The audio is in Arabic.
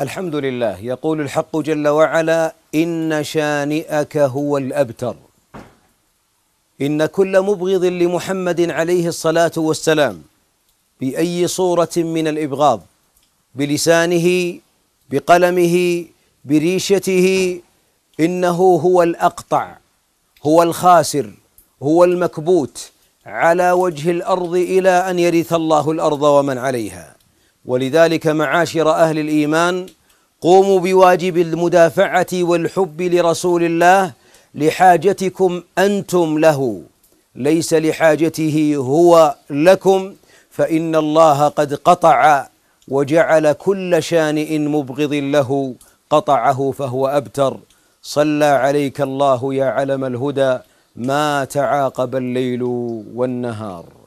الحمد لله يقول الحق جل وعلا إن شانئك هو الأبتر إن كل مبغض لمحمد عليه الصلاة والسلام بأي صورة من الإبغاض بلسانه بقلمه بريشته إنه هو الأقطع هو الخاسر هو المكبوت على وجه الأرض إلى أن يرث الله الأرض ومن عليها ولذلك معاشر اهل الايمان قوموا بواجب المدافعه والحب لرسول الله لحاجتكم انتم له ليس لحاجته هو لكم فان الله قد قطع وجعل كل شانئ مبغض له قطعه فهو ابتر صلى عليك الله يا علم الهدى ما تعاقب الليل والنهار